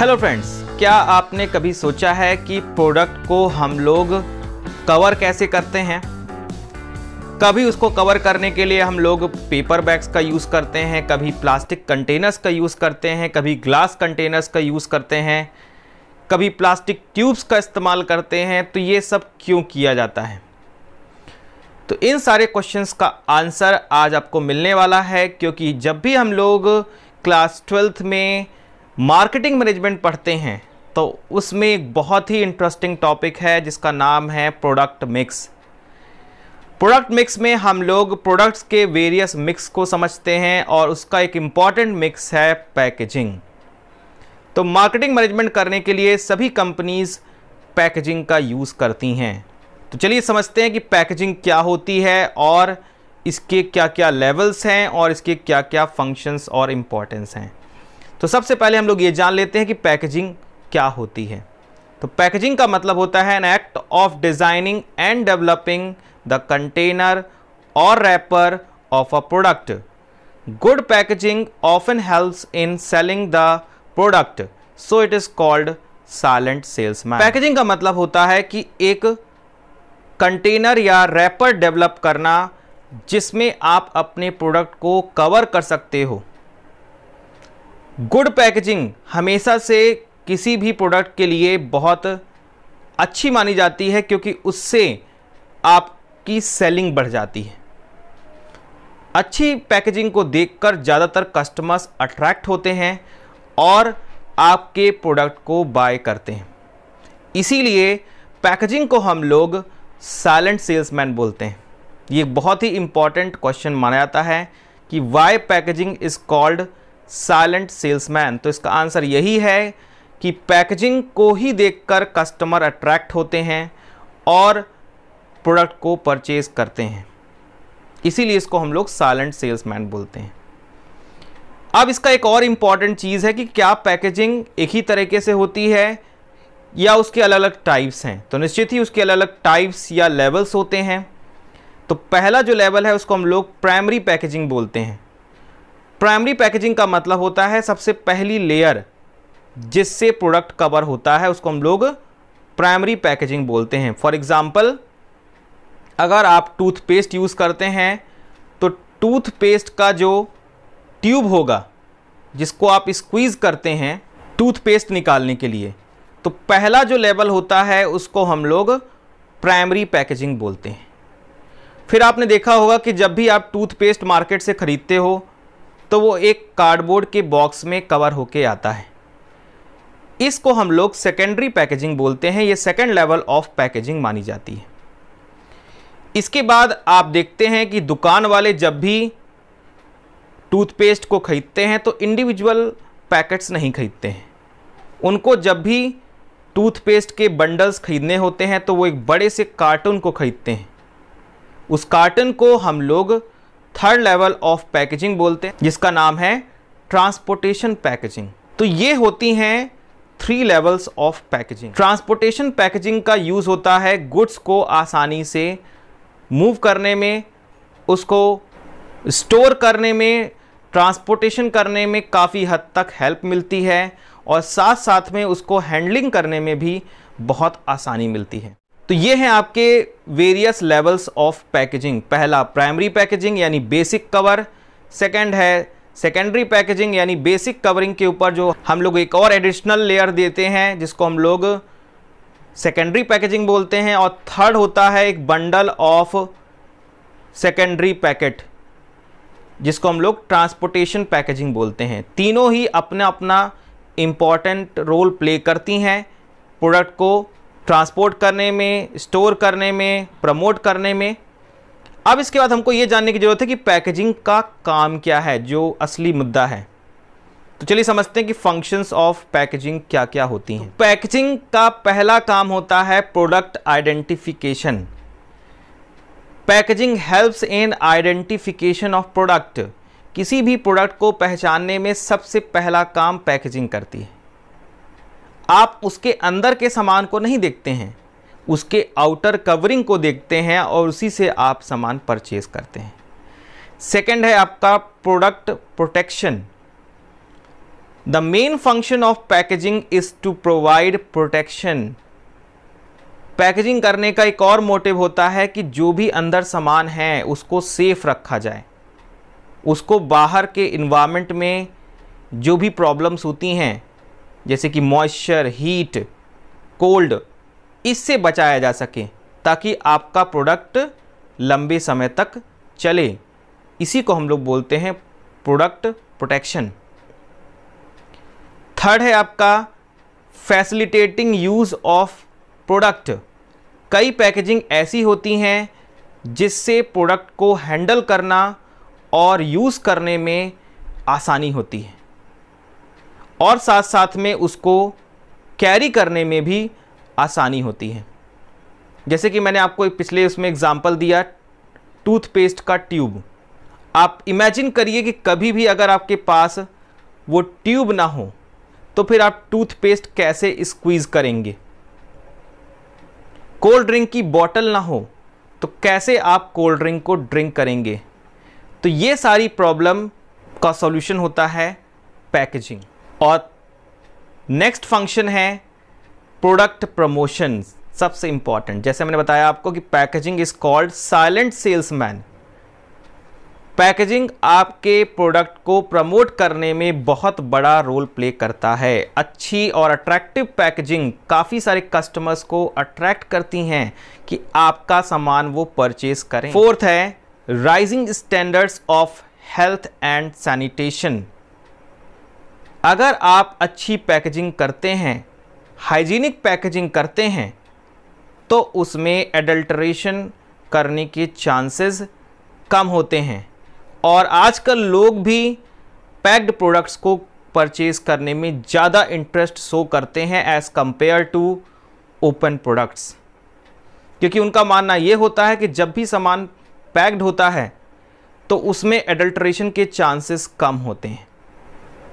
Hello friends क्या आपने कभी सोचा है कि प्रोडक्ट को हम लोग कवर कैसे करते हैं कभी उसको कवर करने के लिए हम लोग पेपर बैग्स का यूज़ करते हैं कभी प्लास्टिक कंटेनर्स का यूज़ करते हैं कभी ग्लास कंटेनर्स का यूज़ करते हैं कभी प्लास्टिक ट्यूब्स का इस्तेमाल करते हैं तो ये सब क्यों किया जाता है तो इन सारे क्वेश्चंस का आंसर आज आपको मिलने वाला है क्योंकि जब भी हम लोग क्लास ट्वेल्थ में मार्केटिंग मैनेजमेंट पढ़ते हैं तो उसमें एक बहुत ही इंटरेस्टिंग टॉपिक है जिसका नाम है प्रोडक्ट मिक्स प्रोडक्ट मिक्स में हम लोग प्रोडक्ट्स के वेरियस मिक्स को समझते हैं और उसका एक इम्पॉर्टेंट मिक्स है पैकेजिंग तो मार्केटिंग मैनेजमेंट करने के लिए सभी कंपनीज़ पैकेजिंग का यूज़ करती हैं तो चलिए समझते हैं कि पैकेजिंग क्या होती है और इसके क्या क्या लेवल्स हैं और इसके क्या क्या फंक्शंस और इम्पॉर्टेंस हैं तो सबसे पहले हम लोग ये जान लेते हैं कि पैकेजिंग क्या होती है तो पैकेजिंग का मतलब होता है an act of designing and developing the container और wrapper of a product good packaging often helps in selling the product so it is called silent man packaging का मतलब होता है कि एक कंटेनर या रैपर डेवलप करना जिसमें आप अपने प्रोडक्ट को कवर कर सकते हो गुड पैकेजिंग हमेशा से किसी भी प्रोडक्ट के लिए बहुत अच्छी मानी जाती है क्योंकि उससे आपकी सेलिंग बढ़ जाती है अच्छी पैकेजिंग को देखकर ज़्यादातर कस्टमर्स अट्रैक्ट होते हैं और आपके प्रोडक्ट को बाय करते हैं इसीलिए पैकेजिंग को हम लोग साइलेंट सेल्समैन बोलते हैं ये बहुत ही इम्पॉर्टेंट क्वेश्चन माना जाता है कि why packaging is called silent salesman तो इसका आंसर यही है कि पैकेजिंग को ही देखकर कस्टमर अट्रैक्ट होते हैं और प्रोडक्ट को परचेज करते हैं इसीलिए इसको हम लोग साइलेंट सेल्समैन बोलते हैं अब इसका एक और इम्पॉर्टेंट चीज़ है कि क्या पैकेजिंग एक ही तरीके से होती है या उसके अलग अलग टाइप्स हैं तो निश्चित ही उसके अलग अलग टाइप्स या लेवल्स होते हैं तो पहला जो लेवल है उसको हम लोग प्राइमरी पैकेजिंग बोलते हैं प्राइमरी पैकेजिंग का मतलब होता है सबसे पहली लेयर जिससे प्रोडक्ट कवर होता है उसको हम लोग प्राइमरी पैकेजिंग बोलते हैं फॉर एग्ज़ाम्पल अगर आप टूथपेस्ट यूज़ करते हैं तो टूथपेस्ट का जो ट्यूब होगा जिसको आप स्क्वीज़ करते हैं टूथपेस्ट निकालने के लिए तो पहला जो लेवल होता है उसको हम लोग प्राइमरी पैकेजिंग बोलते हैं फिर आपने देखा होगा कि जब भी आप टूथपेस्ट मार्केट से ख़रीदते हो तो वो एक कार्डबोर्ड के बॉक्स में कवर होके आता है इसको हम लोग सेकेंडरी पैकेजिंग बोलते हैं ये सेकेंड लेवल ऑफ पैकेजिंग मानी जाती है इसके बाद आप देखते हैं कि दुकान वाले जब भी टूथपेस्ट को ख़रीदते हैं तो इंडिविजुअल पैकेट्स नहीं ख़रीदते हैं उनको जब भी टूथपेस्ट के बंडल्स ख़रीदने होते हैं तो वो एक बड़े से कार्टून को ख़रीदते हैं उस कार्टन को हम लोग थर्ड लेवल ऑफ पैकेजिंग बोलते हैं जिसका नाम है ट्रांसपोर्टेशन पैकेजिंग तो ये होती हैं three levels of packaging transportation packaging का यूज़ होता है गुड्स को आसानी से मूव करने में उसको स्टोर करने में ट्रांसपोर्टेशन करने में काफ़ी हद तक हेल्प मिलती है और साथ साथ में उसको हैंडलिंग करने में भी बहुत आसानी मिलती है तो ये हैं आपके वेरियस लेवल्स ऑफ पैकेजिंग पहला प्राइमरी पैकेजिंग यानी बेसिक कवर सेकंड है सेकेंडरी पैकेजिंग यानी बेसिक कवरिंग के ऊपर जो हम लोग एक और एडिशनल लेयर देते हैं जिसको हम लोग सेकेंडरी पैकेजिंग बोलते हैं और थर्ड होता है एक बंडल ऑफ सेकेंडरी पैकेट जिसको हम लोग ट्रांसपोर्टेशन पैकेजिंग बोलते हैं तीनों ही अपना अपना इम्पॉर्टेंट रोल प्ले करती हैं प्रोडक्ट को ट्रांसपोर्ट करने में स्टोर करने में प्रमोट करने में अब इसके बाद हमको ये जानने की ज़रूरत है कि पैकेजिंग का काम क्या है जो असली मुद्दा है तो चलिए समझते हैं कि फंक्शंस ऑफ पैकेजिंग क्या क्या होती हैं पैकेजिंग का पहला काम होता है product identification packaging helps in identification of product किसी भी प्रोडक्ट को पहचानने में सबसे पहला काम पैकेजिंग करती है आप उसके अंदर के सामान को नहीं देखते हैं उसके आउटर कवरिंग को देखते हैं और उसी से आप सामान परचेज करते हैं सेकंड है आपका product protection the main function of packaging is to provide protection packaging करने का एक और मोटिव होता है कि जो भी अंदर सामान है उसको सेफ रखा जाए उसको बाहर के इन्वामेंट में जो भी प्रॉब्लम्स होती हैं जैसे कि मॉइस्चर हीट कोल्ड इससे बचाया जा सके ताकि आपका प्रोडक्ट लंबे समय तक चले इसी को हम लोग बोलते हैं प्रोडक्ट प्रोटेक्शन थर्ड है आपका फैसिलिटेटिंग यूज़ ऑफ प्रोडक्ट कई पैकेजिंग ऐसी होती हैं जिससे प्रोडक्ट को हैंडल करना और यूज़ करने में आसानी होती है और साथ साथ में उसको कैरी करने में भी आसानी होती है जैसे कि मैंने आपको पिछले उसमें एग्ज़ाम्पल दिया टूथपेस्ट का ट्यूब आप इमेजिन करिए कि कभी भी अगर आपके पास वो ट्यूब ना हो तो फिर आप टूथपेस्ट कैसे स्क्वीज़ करेंगे कोल्ड ड्रिंक की बॉटल ना हो तो कैसे आप कोल्ड ड्रिंक को ड्रिंक करेंगे तो ये सारी प्रॉब्लम का सॉल्यूशन होता है पैकेजिंग और नेक्स्ट फंक्शन है प्रोडक्ट प्रमोशन सबसे इंपॉर्टेंट जैसे मैंने बताया आपको कि packaging is called silent salesman packaging आपके प्रोडक्ट को प्रमोट करने में बहुत बड़ा रोल प्ले करता है अच्छी और अट्रैक्टिव पैकेजिंग काफ़ी सारे कस्टमर्स को अट्रैक्ट करती हैं कि आपका सामान वो परचेज करें फोर्थ है rising standards of health and sanitation अगर आप अच्छी पैकेजिंग करते हैं हाइजीनिक पैकेजिंग करते हैं तो उसमें एडल्ट्रेशन करने के चांसेस कम होते हैं और आजकल लोग भी पैक्ड प्रोडक्ट्स को परचेज करने में ज़्यादा इंटरेस्ट शो करते हैं as compare to open products क्योंकि उनका मानना ये होता है कि जब भी सामान पैक्ड होता है तो उसमें एडल्ट्रेशन के चांसेस कम होते हैं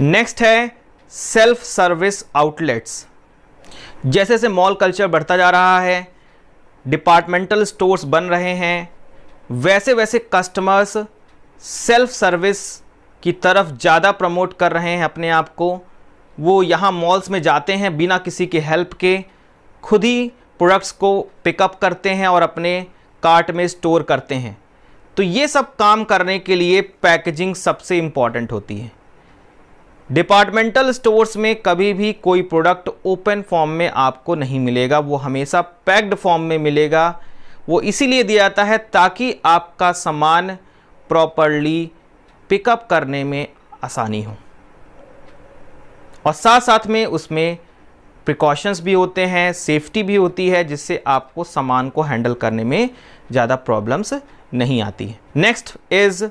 नेक्स्ट है सेल्फ सर्विस आउटलेट्स जैसे जैसे मॉल कल्चर बढ़ता जा रहा है डिपार्टमेंटल स्टोर्स बन रहे हैं वैसे वैसे कस्टमर्स सेल्फ सर्विस की तरफ ज़्यादा प्रमोट कर रहे हैं अपने आप को वो यहाँ मॉल्स में जाते हैं बिना किसी के हेल्प के खुद ही प्रोडक्ट्स को पिकअप करते हैं और अपने कार्ट में स्टोर करते हैं तो ये सब काम करने के लिए पैकेजिंग सबसे इम्पॉर्टेंट होती है डिपार्टमेंटल स्टोर्स में कभी भी कोई प्रोडक्ट ओपन फॉर्म में आपको नहीं मिलेगा वो हमेशा पैक्ड फॉर्म में मिलेगा वो इसीलिए दिया जाता है ताकि आपका सामान प्रॉपरली पिकअप करने में आसानी हो और साथ साथ में उसमें प्रिकॉशंस भी होते हैं सेफ्टी भी होती है जिससे आपको सामान को हैंडल करने में ज़्यादा प्रॉब्लम्स नहीं आती next is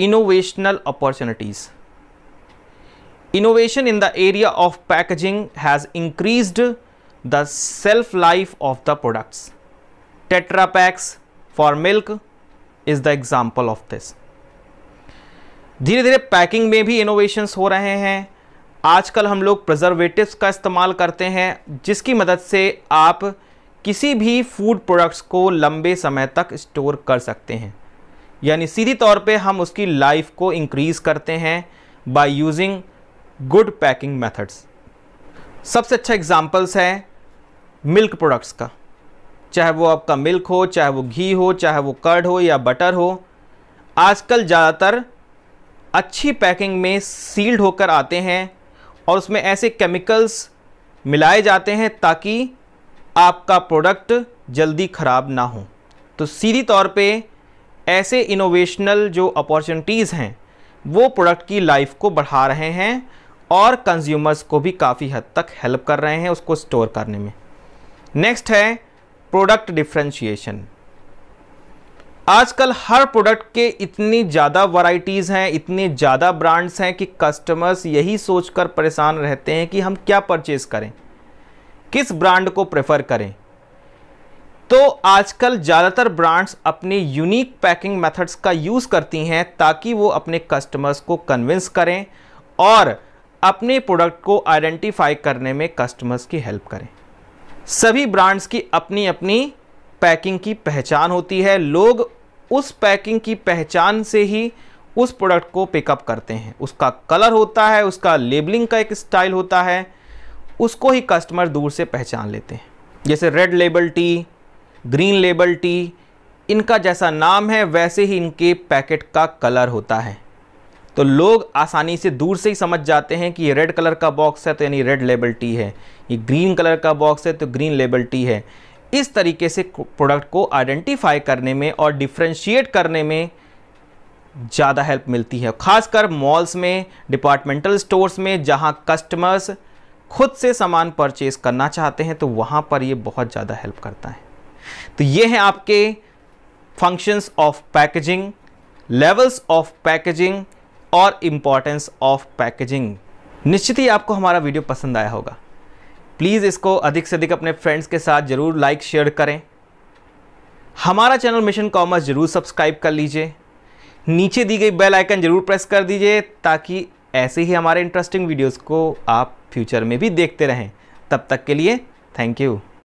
innovational opportunities innovation in the area of packaging has increased the shelf life of the products. Tetra packs for milk is the example of this. धीरे धीरे पैकिंग में भी इनोवेशंस हो रहे हैं आजकल हम लोग प्रजर्वेटिव्स का इस्तेमाल करते हैं जिसकी मदद से आप किसी भी फूड प्रोडक्ट्स को लंबे समय तक स्टोर कर सकते हैं यानी सीधी तौर पे हम उसकी लाइफ को इंक्रीज़ करते हैं by using good packing methods सबसे अच्छा एग्जाम्पल्स हैं मिल्क प्रोडक्ट्स का चाहे वो आपका मिल्क हो चाहे वो घी हो चाहे वो कर्ड हो या बटर हो आजकल ज़्यादातर अच्छी पैकिंग में सील्ड होकर आते हैं और उसमें ऐसे केमिकल्स मिलाए जाते हैं ताकि आपका प्रोडक्ट जल्दी ख़राब ना हो तो सीधी तौर पे ऐसे इनोवेशनल जो अपॉर्चुनिटीज़ हैं वो प्रोडक्ट की लाइफ को बढ़ा रहे हैं और कंज्यूमर्स को भी काफ़ी हद तक हेल्प कर रहे हैं उसको स्टोर करने में नेक्स्ट है प्रोडक्ट डिफ्रेंशिएशन आजकल हर प्रोडक्ट के इतनी ज़्यादा वराइटीज़ हैं इतने ज़्यादा ब्रांड्स हैं कि कस्टमर्स यही सोचकर परेशान रहते हैं कि हम क्या परचेज़ करें किस ब्रांड को प्रेफर करें तो आजकल ज़्यादातर ब्रांड्स अपने यूनिक पैकिंग मेथड्स का यूज़ करती हैं ताकि वो अपने कस्टमर्स को कन्विंस करें और अपने प्रोडक्ट को आइडेंटिफाई करने में कस्टमर्स की हेल्प करें सभी ब्रांड्स की अपनी अपनी पैकिंग की पहचान होती है लोग उस पैकिंग की पहचान से ही उस प्रोडक्ट को पिकअप करते हैं उसका कलर होता है उसका लेबलिंग का एक स्टाइल होता है उसको ही कस्टमर दूर से पहचान लेते हैं जैसे red label tea green label tea इनका जैसा नाम है वैसे ही इनके पैकेट का कलर होता है तो लोग आसानी से दूर से ही समझ जाते हैं कि ये रेड कलर का बॉक्स है तो यानी रेड लेबल टी है ये ग्रीन कलर का बॉक्स है तो ग्रीन लेबल टी है इस तरीके से प्रोडक्ट को आइडेंटिफाई करने में और डिफ्रेंशिएट करने में ज़्यादा हेल्प मिलती है खासकर मॉल्स में डिपार्टमेंटल स्टोर्स में जहाँ कस्टमर्स खुद से सामान परचेज करना चाहते हैं तो वहाँ पर ये बहुत ज़्यादा हेल्प करता है तो ये हैं आपके functions of packaging levels of packaging और इम्पॉर्टेंस ऑफ पैकेजिंग निश्चित ही आपको हमारा वीडियो पसंद आया होगा प्लीज़ इसको अधिक से अधिक अपने फ्रेंड्स के साथ ज़रूर लाइक शेयर करें हमारा चैनल मिशन कॉमर्स ज़रूर सब्सक्राइब कर लीजिए नीचे दी गई बेल आइकन ज़रूर प्रेस कर दीजिए ताकि ऐसे ही हमारे इंटरेस्टिंग वीडियोस को आप फ्यूचर में भी देखते रहें तब तक के लिए थैंक यू